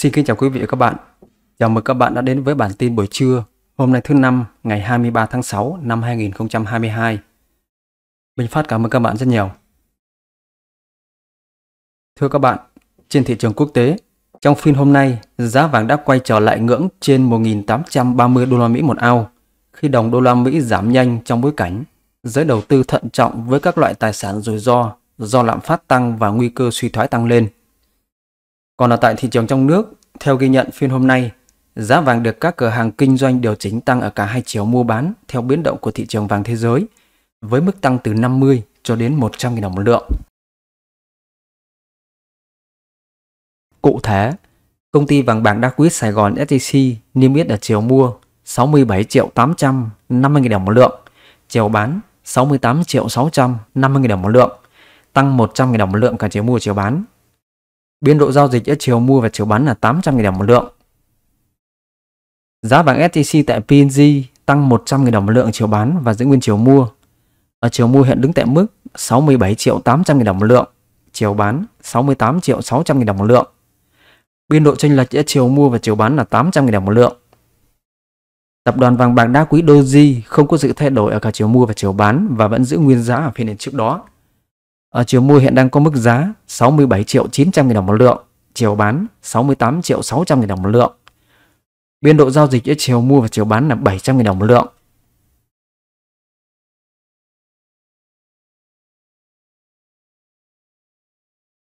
Xin kính chào quý vị và các bạn. Chào mừng các bạn đã đến với bản tin buổi trưa hôm nay thứ năm ngày 23 tháng 6 năm 2022. mình Phát cảm ơn các bạn rất nhiều. Thưa các bạn, trên thị trường quốc tế, trong phiên hôm nay, giá vàng đã quay trở lại ngưỡng trên 1.830 đô la Mỹ một ao, khi đồng đô la Mỹ giảm nhanh trong bối cảnh giới đầu tư thận trọng với các loại tài sản rủi ro do lạm phát tăng và nguy cơ suy thoái tăng lên – còn là tại thị trường trong nước, theo ghi nhận phiên hôm nay, giá vàng được các cửa hàng kinh doanh điều chỉnh tăng ở cả hai chiều mua bán theo biến động của thị trường vàng thế giới, với mức tăng từ 50 cho đến 100 000 đồng một lượng. Cụ thể, công ty vàng bạc đa quý Sài Gòn SJC niêm yết ở chiều mua 67 triệu 850 000 đồng một lượng, chiều bán 68 triệu 650 000 đồng một lượng, tăng 100 000 đồng một lượng cả chiều mua chiều bán Biên độ giao dịch giữa chiều mua và chiều bán là 800.000 đồng một lượng. Giá vàng SJC tại PNG tăng 100.000 đồng một lượng chiều bán và giữ nguyên chiều mua. Ở chiều mua hiện đứng tại mức 67 triệu 800 000 đồng một lượng, chiều bán 68 triệu 600 000 đồng một lượng. Biên độ chênh lệch giữa chiều mua và chiều bán là 800 000 đồng một lượng. Tập đoàn vàng bạc đá quý Doji không có sự thay đổi ở cả chiều mua và chiều bán và vẫn giữ nguyên giá ở phiên đến trước đó. Ở chiều mua hiện đang có mức giá 67 triệu 900 nghìn đồng một lượng, chiều bán 68 triệu 600 nghìn đồng một lượng. Biên độ giao dịch giữa chiều mua và chiều bán là 700 nghìn đồng một lượng.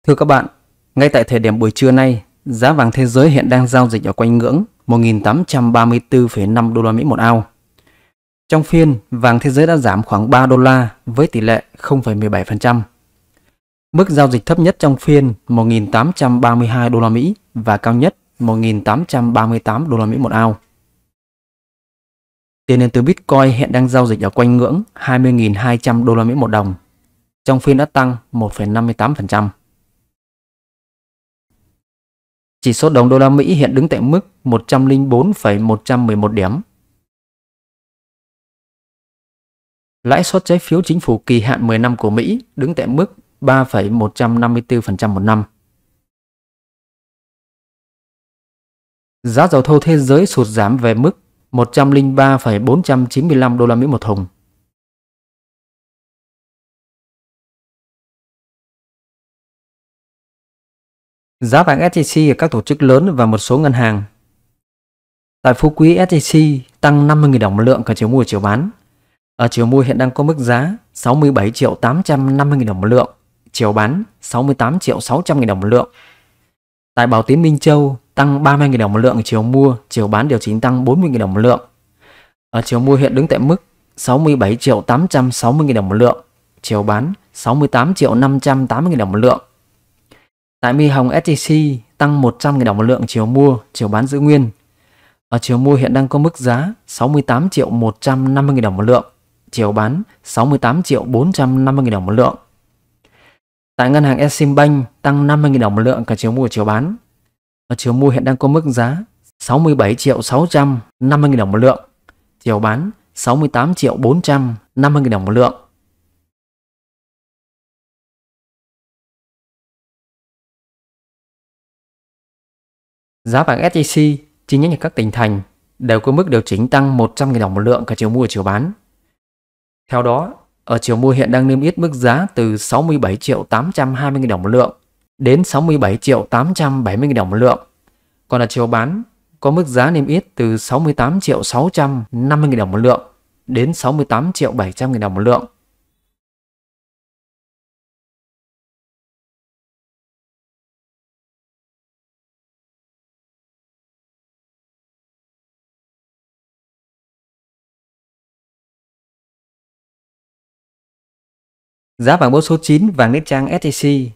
Thưa các bạn, ngay tại thời điểm buổi trưa nay, giá vàng thế giới hiện đang giao dịch ở quanh ngưỡng 1.834,5 đô la Mỹ một ao. Trong phiên, vàng thế giới đã giảm khoảng 3 đô la với tỷ lệ 0,17%. Mức giao dịch thấp nhất trong phiên 1.832 đô la Mỹ và cao nhất 1.838 đô la Mỹ một ao. Tiền điện tử Bitcoin hiện đang giao dịch ở quanh ngưỡng 20.200 đô la Mỹ một đồng. Trong phiên đã tăng 1,58%. Chỉ số đồng đô la Mỹ hiện đứng tại mức 104,111 điểm. Lãi suất trái phiếu chính phủ kỳ hạn 10 năm của Mỹ đứng tại mức 3,154% một năm. Giá dầu thô thế giới sụt giảm về mức 103,495 đô la Mỹ một thùng. Giá vàng SJC ở các tổ chức lớn và một số ngân hàng. Tại Phú Quý SJC tăng 50.000 đồng một lượng cả chiều mua chiều bán. Ở chiều mua hiện đang có mức giá 67 850 000 đồng một lượng chiều bán 68 triệu 600 000 đồng một lượng. Tại Bảo Tín Minh Châu tăng 30 000 đồng một lượng chiều mua, chiều bán điều chỉnh tăng 40 000 đồng một lượng. Ở chiều mua hiện đứng tại mức 67 triệu 860 000 đồng một lượng, chiều bán 68 triệu 580 000 đồng một lượng. Tại Mi Hồng stc tăng 100 000 đồng một lượng chiều mua, chiều bán giữ nguyên. Ở chiều mua hiện đang có mức giá 68 triệu 150 000 đồng một lượng, chiều bán 68 triệu 450 000 đồng một lượng. Tại ngân hàng Eximbank tăng 50.000 đồng một lượng cả chiều mua và chiều bán. Và chiều mua hiện đang có mức giá 67 triệu 650.000 đồng một lượng. Chiều bán 68 triệu 450.000 đồng một lượng. Giá vàng SJC chi nhánh ở các tỉnh thành đều có mức điều chỉnh tăng 100.000 đồng một lượng cả chiều mua và chiều bán. Theo đó, ở chiều mua hiện đang niêm yết mức giá từ 67 triệu 820 000 đồng một lượng đến 67 triệu 870 000 đồng một lượng. Còn ở chiều bán có mức giá niêm yết từ 68 triệu 650 000 đồng một lượng đến 68 triệu 700 000 đồng một lượng. Giá vàng bố số 9 vàng nữ trang SJC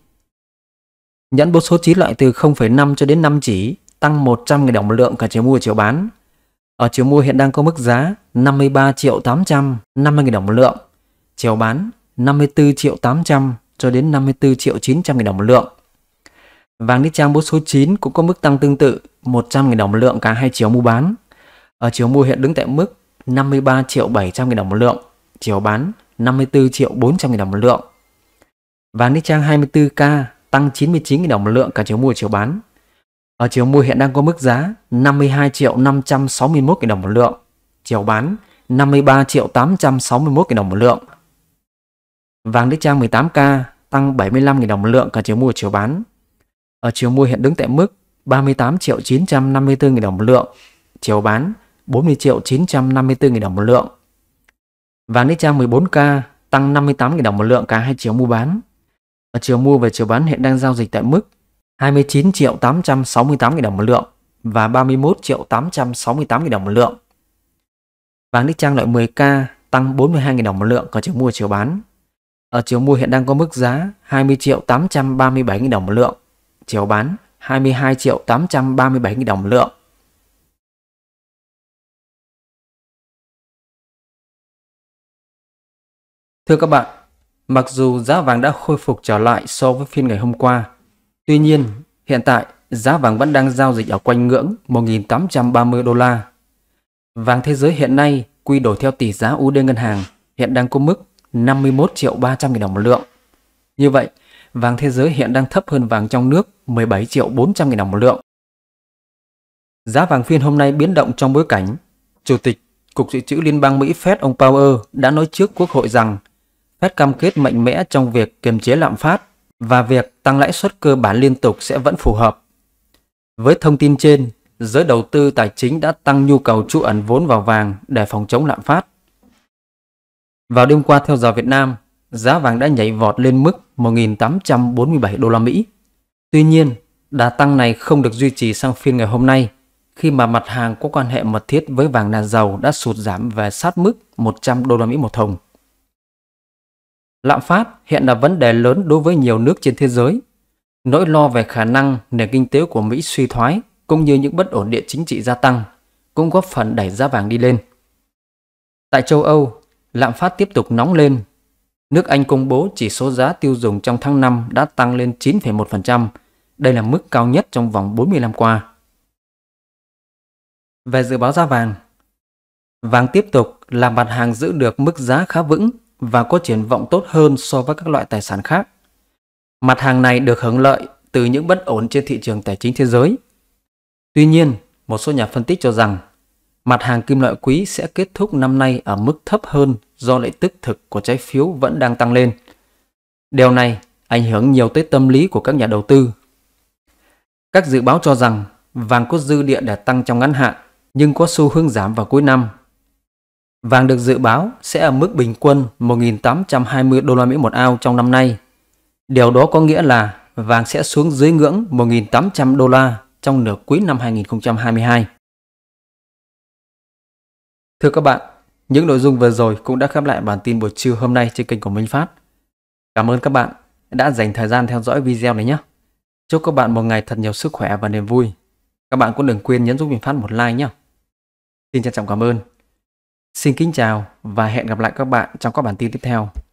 Nhẫn bố số 9 loại từ 0,5 cho đến 5 chỉ, tăng 100.000 đồng một lượng cả chiều mua chiều bán. Ở chiều mua hiện đang có mức giá 53 triệu 850.000 đồng một lượng, chiều bán 54 triệu 800 cho đến 54 triệu 900.000 đồng một lượng. Vàng nữ trang bố số 9 cũng có mức tăng tương tự 100.000 đồng một lượng cả hai chiều mua bán. Ở chiều mua hiện đứng tại mức 53 triệu 700.000 đồng một lượng, chiều bán 54 triệu 400 000 đồng một lượng. Vàng Nikkei 24K tăng 99 000 đồng một lượng cả chiều mua chiều bán. Ở chiều mua hiện đang có mức giá 52 triệu 561 000 đồng một lượng, chiều bán 53 triệu 861 000 đồng một lượng. Vàng Nikkei 18K tăng 75 000 đồng một lượng cả chiều mua chiều bán. Ở chiều mua hiện đứng tại mức 38 triệu 954 000 đồng một lượng, chiều bán 40 triệu 954 000 đồng một lượng. Vàng Nitya 14K tăng 58.000 đồng một lượng cả hai chiều mua bán. Ở chiều mua và chiều bán hiện đang giao dịch tại mức 29 triệu 868.000 đồng một lượng và 31 triệu 868.000 đồng một lượng. Vàng Nick Trang loại 10K tăng 42.000 đồng một lượng cả chiều mua chiều bán. Ở chiều mua hiện đang có mức giá 20 triệu 837.000 đồng một lượng, chiều bán 22 triệu 837.000 đồng một lượng. Thưa các bạn, mặc dù giá vàng đã khôi phục trở lại so với phiên ngày hôm qua, tuy nhiên hiện tại giá vàng vẫn đang giao dịch ở quanh ngưỡng 1.830 đô la. Vàng thế giới hiện nay quy đổi theo tỷ giá USD ngân hàng hiện đang có mức 51 triệu 300 nghìn đồng một lượng. Như vậy, vàng thế giới hiện đang thấp hơn vàng trong nước 17 triệu 400 nghìn đồng một lượng. Giá vàng phiên hôm nay biến động trong bối cảnh Chủ tịch Cục Dự trữ Liên bang Mỹ Fed ông Powell đã nói trước Quốc hội rằng Fed cam kết mạnh mẽ trong việc kiềm chế lạm phát và việc tăng lãi suất cơ bản liên tục sẽ vẫn phù hợp. Với thông tin trên, giới đầu tư tài chính đã tăng nhu cầu trú ẩn vốn vào vàng để phòng chống lạm phát. Vào đêm qua theo giờ Việt Nam, giá vàng đã nhảy vọt lên mức 1.847 đô la Mỹ. Tuy nhiên, đà tăng này không được duy trì sang phiên ngày hôm nay khi mà mặt hàng có quan hệ mật thiết với vàng là dầu đã sụt giảm về sát mức 100 đô la Mỹ một thùng. Lạm phát hiện là vấn đề lớn đối với nhiều nước trên thế giới. Nỗi lo về khả năng nền kinh tế của Mỹ suy thoái cũng như những bất ổn địa chính trị gia tăng cũng góp phần đẩy giá vàng đi lên. Tại châu Âu, lạm phát tiếp tục nóng lên. Nước Anh công bố chỉ số giá tiêu dùng trong tháng 5 đã tăng lên 9,1%. Đây là mức cao nhất trong vòng 40 năm qua. Về dự báo giá vàng, vàng tiếp tục là mặt hàng giữ được mức giá khá vững và có triển vọng tốt hơn so với các loại tài sản khác. Mặt hàng này được hưởng lợi từ những bất ổn trên thị trường tài chính thế giới. Tuy nhiên, một số nhà phân tích cho rằng mặt hàng kim loại quý sẽ kết thúc năm nay ở mức thấp hơn do lợi tức thực của trái phiếu vẫn đang tăng lên. Điều này ảnh hưởng nhiều tới tâm lý của các nhà đầu tư. Các dự báo cho rằng vàng có dư địa để tăng trong ngắn hạn nhưng có xu hướng giảm vào cuối năm Vàng được dự báo sẽ ở mức bình quân 1.820 đô la Mỹ một ao trong năm nay. Điều đó có nghĩa là vàng sẽ xuống dưới ngưỡng 1.800 đô la trong nửa cuối năm 2022. Thưa các bạn, những nội dung vừa rồi cũng đã khép lại bản tin buổi trưa hôm nay trên kênh của Minh Phát. Cảm ơn các bạn đã dành thời gian theo dõi video này nhé. Chúc các bạn một ngày thật nhiều sức khỏe và niềm vui. Các bạn cũng đừng quên nhấn giúp Minh phát một like nhé. Xin trân trọng cảm ơn Xin kính chào và hẹn gặp lại các bạn trong các bản tin tiếp theo.